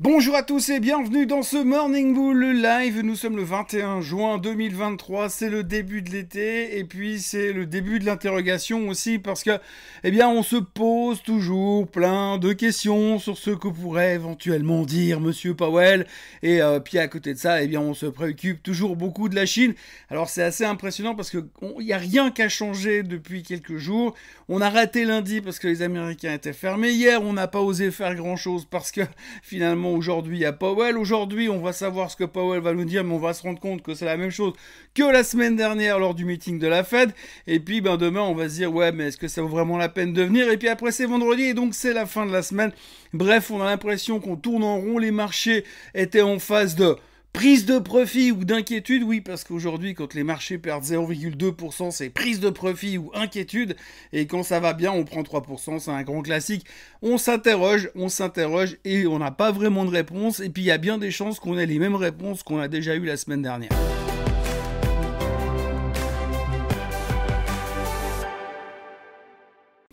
Bonjour à tous et bienvenue dans ce Morning Bull live. Nous sommes le 21 juin 2023, c'est le début de l'été et puis c'est le début de l'interrogation aussi parce que eh bien on se pose toujours plein de questions sur ce que pourrait éventuellement dire monsieur Powell et euh, puis à côté de ça, eh bien on se préoccupe toujours beaucoup de la Chine. Alors c'est assez impressionnant parce que n'y a rien qu'à changer depuis quelques jours. On a raté lundi parce que les Américains étaient fermés hier, on n'a pas osé faire grand-chose parce que finalement aujourd'hui à Powell. Aujourd'hui, on va savoir ce que Powell va nous dire, mais on va se rendre compte que c'est la même chose que la semaine dernière lors du meeting de la Fed. Et puis, ben, demain, on va se dire, ouais, mais est-ce que ça vaut vraiment la peine de venir Et puis après, c'est vendredi, et donc c'est la fin de la semaine. Bref, on a l'impression qu'on tourne en rond, les marchés étaient en phase de Prise de profit ou d'inquiétude, oui, parce qu'aujourd'hui, quand les marchés perdent 0,2%, c'est prise de profit ou inquiétude, et quand ça va bien, on prend 3%, c'est un grand classique. On s'interroge, on s'interroge, et on n'a pas vraiment de réponse, et puis il y a bien des chances qu'on ait les mêmes réponses qu'on a déjà eues la semaine dernière.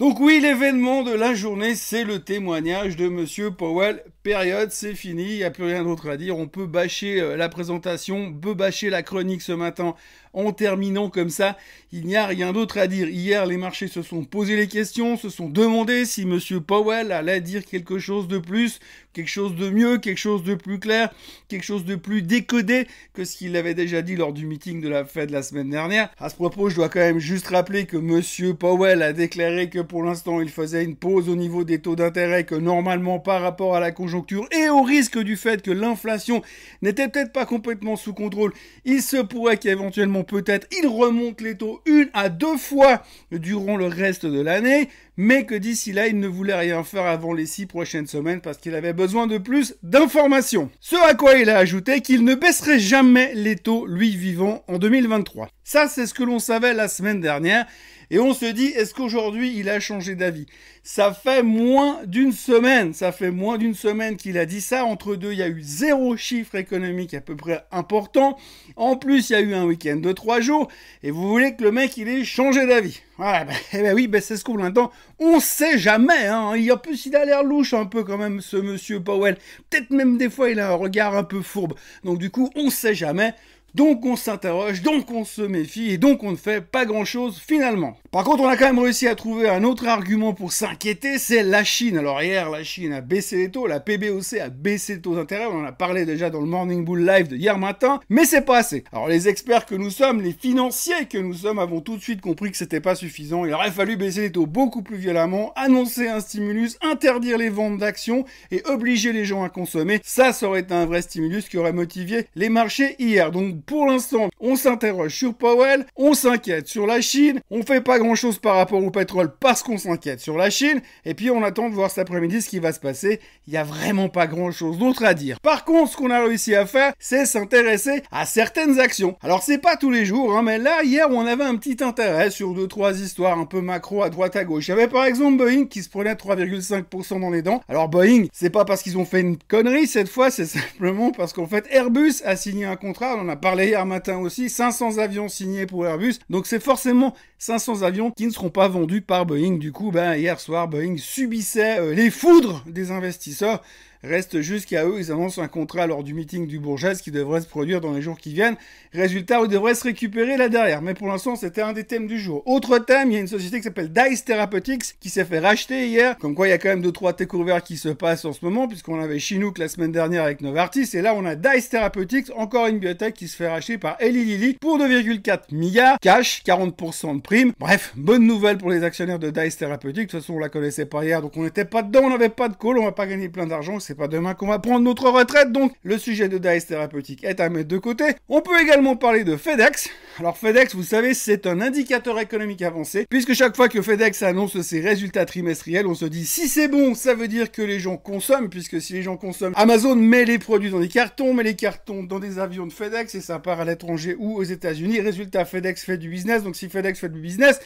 Donc oui, l'événement de la journée, c'est le témoignage de Monsieur Powell. Période, c'est fini, il n'y a plus rien d'autre à dire. On peut bâcher euh, la présentation, on peut bâcher la chronique ce matin en terminant comme ça. Il n'y a rien d'autre à dire. Hier, les marchés se sont posés les questions, se sont demandé si Monsieur Powell allait dire quelque chose de plus quelque chose de mieux, quelque chose de plus clair, quelque chose de plus décodé que ce qu'il avait déjà dit lors du meeting de la Fed la semaine dernière. À ce propos, je dois quand même juste rappeler que monsieur Powell a déclaré que pour l'instant, il faisait une pause au niveau des taux d'intérêt que normalement par rapport à la conjoncture et au risque du fait que l'inflation n'était peut-être pas complètement sous contrôle, il se pourrait qu'éventuellement peut-être il remonte les taux une à deux fois durant le reste de l'année, mais que d'ici là, il ne voulait rien faire avant les six prochaines semaines parce qu'il avait besoin besoin de plus d'informations. Ce à quoi il a ajouté qu'il ne baisserait jamais les taux lui vivant en 2023. Ça, c'est ce que l'on savait la semaine dernière. Et on se dit, est-ce qu'aujourd'hui il a changé d'avis Ça fait moins d'une semaine, ça fait moins d'une semaine qu'il a dit ça. Entre deux, il y a eu zéro chiffre économique à peu près important. En plus, il y a eu un week-end de trois jours. Et vous voulez que le mec, il ait changé d'avis ben, eh ben oui, ben, c'est ce qu'on entend. On sait jamais. Hein. a plus, il a l'air louche un peu quand même, ce monsieur Powell. Peut-être même des fois, il a un regard un peu fourbe. Donc du coup, on ne sait jamais. Donc on s'interroge, donc on se méfie et donc on ne fait pas grand-chose finalement. Par contre, on a quand même réussi à trouver un autre argument pour s'inquiéter, c'est la Chine. Alors hier, la Chine a baissé les taux, la PBOC a baissé les taux d'intérêt, on en a parlé déjà dans le Morning Bull Live de hier matin, mais c'est pas assez. Alors les experts que nous sommes, les financiers que nous sommes, avons tout de suite compris que c'était pas suffisant. Il aurait fallu baisser les taux beaucoup plus violemment, annoncer un stimulus, interdire les ventes d'actions et obliger les gens à consommer. Ça, ça aurait été un vrai stimulus qui aurait motivé les marchés hier. Donc pour l'instant, on s'interroge sur Powell, on s'inquiète sur la Chine, on fait pas grand chose par rapport au pétrole parce qu'on s'inquiète sur la Chine, et puis on attend de voir cet après-midi ce qui va se passer. Il y a vraiment pas grand chose d'autre à dire. Par contre, ce qu'on a réussi à faire, c'est s'intéresser à certaines actions. Alors c'est pas tous les jours, hein, mais là, hier, on avait un petit intérêt sur deux, trois histoires un peu macro à droite à gauche. Il y avait par exemple Boeing qui se prenait 3,5% dans les dents. Alors Boeing, c'est pas parce qu'ils ont fait une connerie cette fois, c'est simplement parce qu'en fait Airbus a signé un contrat, on a parlé hier matin aussi, 500 avions signés pour Airbus. Donc c'est forcément 500 avions qui ne seront pas vendus par Boeing. Du coup, ben, hier soir, Boeing subissait euh, les foudres des investisseurs. Reste juste qu'à eux, ils annoncent un contrat lors du meeting du Bourges, qui devrait se produire dans les jours qui viennent. Résultat, ils devraient se récupérer là derrière. Mais pour l'instant, c'était un des thèmes du jour. Autre thème, il y a une société qui s'appelle Dice Therapeutics qui s'est fait racheter hier. Comme quoi, il y a quand même deux trois découvertes qui se passent en ce moment puisqu'on avait Chinook la semaine dernière avec Novartis et là on a Dice Therapeutics, encore une biotech qui se fait racheter par Eli Lilly pour 2,4 milliards cash, 40% de prime. Bref, bonne nouvelle pour les actionnaires de Dice Therapeutics. De toute façon, on la connaissait pas hier, donc on n'était pas dedans, on n'avait pas de call, on va pas gagner plein d'argent c'est pas demain qu'on va prendre notre retraite, donc le sujet de DICE thérapeutique est à mettre de côté. On peut également parler de FedEx. Alors FedEx, vous savez, c'est un indicateur économique avancé, puisque chaque fois que FedEx annonce ses résultats trimestriels, on se dit si c'est bon, ça veut dire que les gens consomment, puisque si les gens consomment, Amazon met les produits dans des cartons, met les cartons dans des avions de FedEx et ça part à l'étranger ou aux États-Unis. Résultat, FedEx fait du business, donc si FedEx fait du business,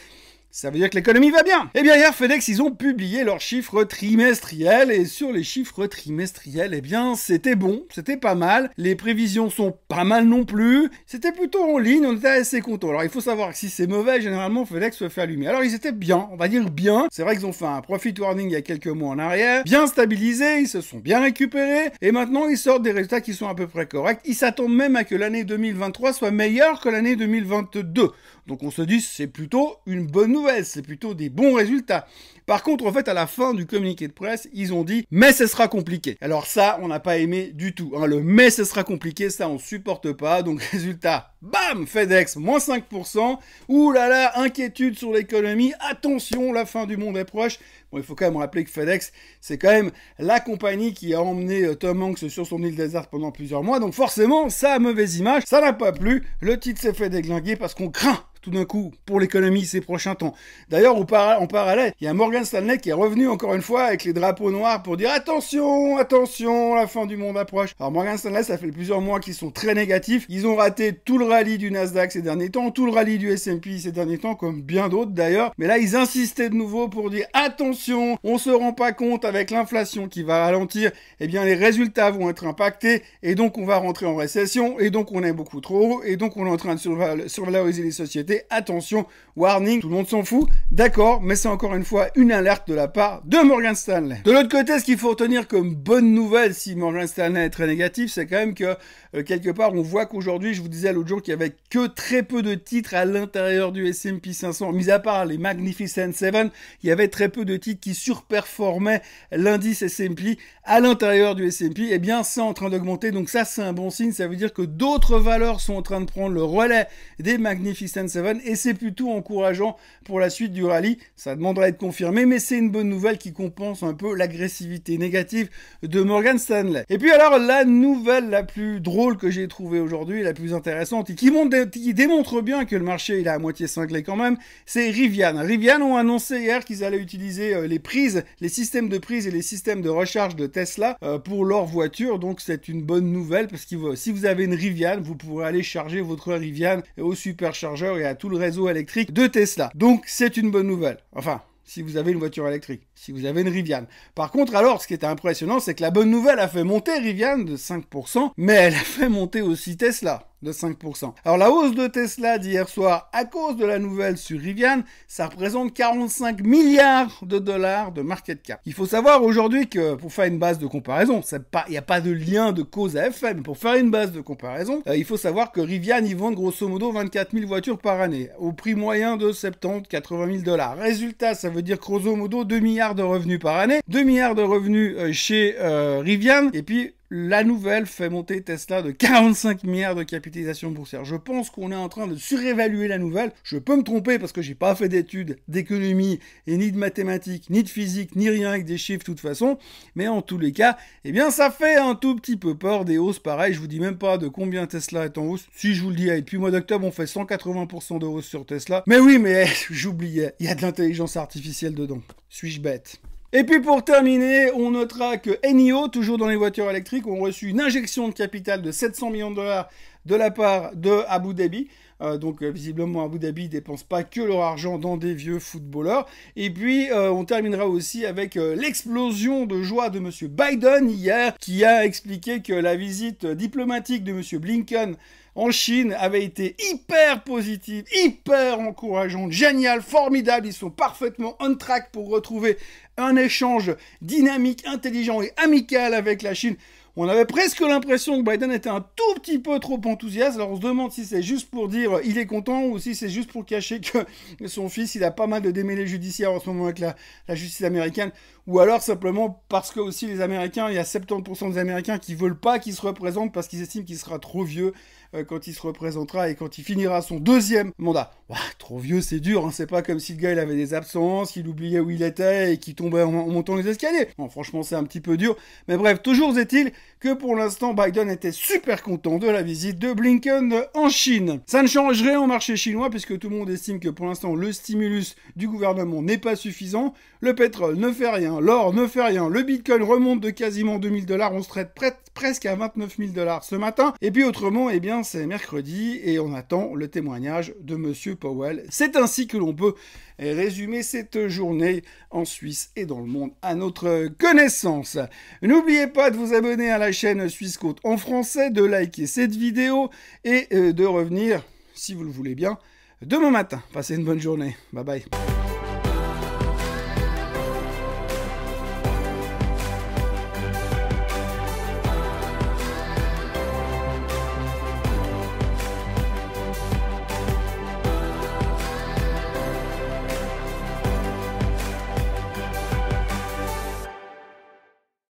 ça veut dire que l'économie va bien. Eh bien hier, FedEx, ils ont publié leurs chiffres trimestriels et sur les chiffres trimestriels, eh bien c'était bon, c'était pas mal. Les prévisions sont pas mal non plus. C'était plutôt en ligne, on était assez contents. Alors il faut savoir que si c'est mauvais, généralement FedEx se fait allumer. Alors ils étaient bien, on va dire bien. C'est vrai qu'ils ont fait un profit warning il y a quelques mois en arrière, bien stabilisé, ils se sont bien récupérés et maintenant ils sortent des résultats qui sont à peu près corrects. Ils s'attendent même à que l'année 2023 soit meilleure que l'année 2022. Donc on se dit c'est plutôt une bonne c'est plutôt des bons résultats. Par contre, en fait, à la fin du communiqué de presse, ils ont dit mais ce sera compliqué. Alors ça, on n'a pas aimé du tout. Hein. Le mais ce sera compliqué, ça on supporte pas. Donc résultat, bam, FedEx moins 5%. Ouh là là, inquiétude sur l'économie. Attention, la fin du monde est proche. Bon, il faut quand même rappeler que FedEx, c'est quand même la compagnie qui a emmené euh, Tom Hanks sur son île déserte pendant plusieurs mois. Donc forcément, ça mauvaise image, ça n'a pas plu. Le titre s'est fait déglinguer parce qu'on craint tout d'un coup pour l'économie ces prochains temps. D'ailleurs, en parallèle, il y a Morgan Stanley qui est revenu encore une fois avec les drapeaux noirs pour dire attention, attention, la fin du monde approche. Alors Morgan Stanley, ça fait plusieurs mois qu'ils sont très négatifs. Ils ont raté tout le rallye du Nasdaq ces derniers temps, tout le rallye du S&P ces derniers temps, comme bien d'autres d'ailleurs. Mais là, ils insistaient de nouveau pour dire attention, on ne se rend pas compte avec l'inflation qui va ralentir, eh bien les résultats vont être impactés et donc on va rentrer en récession et donc on est beaucoup trop haut et donc on est en train de survaloriser les sociétés Attention, warning, tout le monde s'en fout. D'accord, mais c'est encore une fois une alerte de la part de Morgan Stanley. De l'autre côté, ce qu'il faut retenir comme bonne nouvelle si Morgan Stanley est très négatif, c'est quand même que euh, quelque part on voit qu'aujourd'hui, je vous disais l'autre jour qu'il y avait que très peu de titres à l'intérieur du S&P 500, mis à part les Magnificent 7, il y avait très peu de titres qui surperformaient l'indice S&P à l'intérieur du S&P. Et eh bien, c'est en train d'augmenter, donc ça c'est un bon signe, ça veut dire que d'autres valeurs sont en train de prendre le relais des Magnificent 7 et c'est plutôt encourageant pour la suite du rallye. Ça demandera à être confirmé, mais c'est une bonne nouvelle qui compense un peu l'agressivité négative de Morgan Stanley. Et puis alors la nouvelle la plus drôle que j'ai trouvée aujourd'hui, la plus intéressante et qui, montre, qui, démontre bien que le marché il à moitié cinglé quand même, c'est Rivian. Rivian ont annoncé hier qu'ils allaient utiliser les prises, les systèmes de prise et les systèmes de recharge de Tesla pour leur voiture. Donc c'est une bonne nouvelle parce que si vous avez une Rivian, vous pourrez aller charger votre Rivian au superchargeur et tout le réseau électrique de Tesla. Donc c'est une bonne nouvelle. Enfin, si vous avez une voiture électrique, si vous avez une Rivian. Par contre, alors, ce qui est impressionnant, c'est que la bonne nouvelle a fait monter Rivian de 5%, mais elle a fait monter aussi Tesla de 5%. Alors la hausse de Tesla d'hier soir à cause de la nouvelle sur Rivian, ça représente 45 milliards de dollars de market cap. Il faut savoir aujourd'hui que pour faire une base de comparaison, il n'y a pas de lien de cause à effet, mais pour faire une base de comparaison, euh, il faut savoir que Rivian y vend grosso modo 24 000 voitures par année, au prix moyen de 70-80 000 dollars. Résultat, ça veut dire grosso modo 2 milliards de revenus par année, 2 milliards de revenus euh, chez euh, Rivian, et puis la nouvelle fait monter Tesla de 45 milliards de capitalisation boursière. Je pense qu'on est en train de surévaluer la nouvelle. Je peux me tromper parce que j'ai pas fait d'études d'économie et ni de mathématiques, ni de physique, ni rien avec des chiffres de toute façon. Mais en tous les cas, eh bien, ça fait un tout petit peu peur des hausses. Pareil, je vous dis même pas de combien Tesla est en hausse. Si je vous le dis, depuis mois d'octobre, on fait 180% de hausse sur Tesla. Mais oui, mais j'oubliais. Il y a de l'intelligence artificielle dedans. Suis-je bête? Et puis pour terminer, on notera que NIO, toujours dans les voitures électriques, ont reçu une injection de capital de 700 millions de dollars de la part de Abu Dhabi. Euh, donc euh, visiblement Abu Dhabi dépense pas que leur argent dans des vieux footballeurs. Et puis euh, on terminera aussi avec l'explosion de joie de Monsieur Biden hier, qui a expliqué que la visite diplomatique de Monsieur Blinken en Chine avait été hyper positive, hyper encourageante, géniale, formidable. Ils sont parfaitement on track pour retrouver un échange dynamique, intelligent et amical avec la Chine. On avait presque l'impression que Biden était un tout petit peu trop enthousiaste. Alors on se demande si c'est juste pour dire euh, il est content ou si c'est juste pour cacher que son fils il a pas mal de démêlés judiciaires en ce moment avec la justice américaine ou alors simplement parce que aussi les Américains, il y a 70% des Américains qui veulent pas qu'il se représente parce qu'ils estiment qu'il sera trop vieux euh, quand il se représentera et quand il finira son deuxième mandat. trop vieux, c'est dur, hein. c'est pas comme si le gars il avait des absences, qu'il oubliait où il était et qu'il tombait en, montant les escaliers. franchement, c'est un petit peu dur. Mais bref, toujours est-il que pour l'instant, Biden était super content de la visite de Blinken en Chine. Ça ne change rien au marché chinois puisque tout le monde estime que pour l'instant, le stimulus du gouvernement n'est pas suffisant, le pétrole ne fait rien, l'or ne fait rien, le bitcoin remonte de quasiment 2000 dollars, on se traite presque à 29 000 dollars ce matin, et puis autrement, eh bien, c'est mercredi et on attend le témoignage de monsieur Powell. C'est ainsi que l'on peut résumer cette journée en Suisse et dans le monde à notre connaissance. N'oubliez pas de vous abonner à la chaîne Suisse Côte en français, de liker cette vidéo et euh, de revenir, si vous le voulez bien, demain matin. Passez une bonne journée. Bye bye.